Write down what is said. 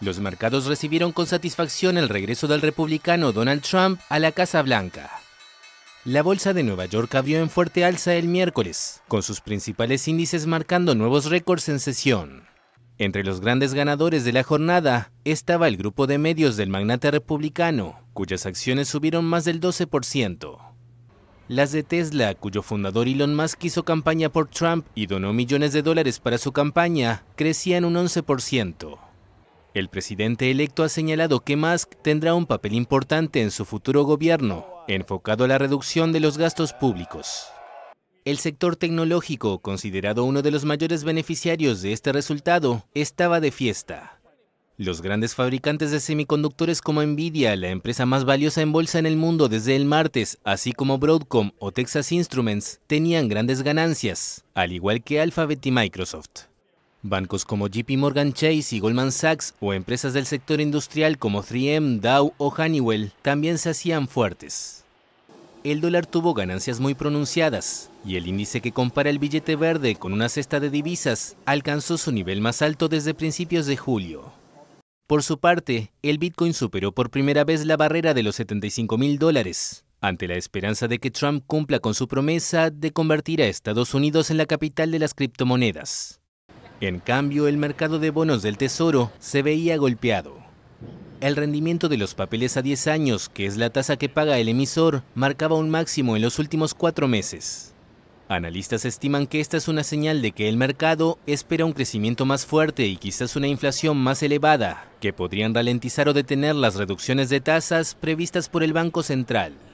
Los mercados recibieron con satisfacción el regreso del republicano Donald Trump a la Casa Blanca. La bolsa de Nueva York abrió en fuerte alza el miércoles, con sus principales índices marcando nuevos récords en sesión. Entre los grandes ganadores de la jornada estaba el grupo de medios del magnate republicano, cuyas acciones subieron más del 12%. Las de Tesla, cuyo fundador Elon Musk hizo campaña por Trump y donó millones de dólares para su campaña, crecían un 11%. El presidente electo ha señalado que Musk tendrá un papel importante en su futuro gobierno, enfocado a la reducción de los gastos públicos. El sector tecnológico, considerado uno de los mayores beneficiarios de este resultado, estaba de fiesta. Los grandes fabricantes de semiconductores como Nvidia, la empresa más valiosa en bolsa en el mundo desde el martes, así como Broadcom o Texas Instruments, tenían grandes ganancias, al igual que Alphabet y Microsoft. Bancos como JP Morgan Chase y Goldman Sachs o empresas del sector industrial como 3M, Dow o Honeywell también se hacían fuertes. El dólar tuvo ganancias muy pronunciadas y el índice que compara el billete verde con una cesta de divisas alcanzó su nivel más alto desde principios de julio. Por su parte, el Bitcoin superó por primera vez la barrera de los 75 mil dólares, ante la esperanza de que Trump cumpla con su promesa de convertir a Estados Unidos en la capital de las criptomonedas. En cambio, el mercado de bonos del Tesoro se veía golpeado. El rendimiento de los papeles a 10 años, que es la tasa que paga el emisor, marcaba un máximo en los últimos cuatro meses. Analistas estiman que esta es una señal de que el mercado espera un crecimiento más fuerte y quizás una inflación más elevada, que podrían ralentizar o detener las reducciones de tasas previstas por el Banco Central.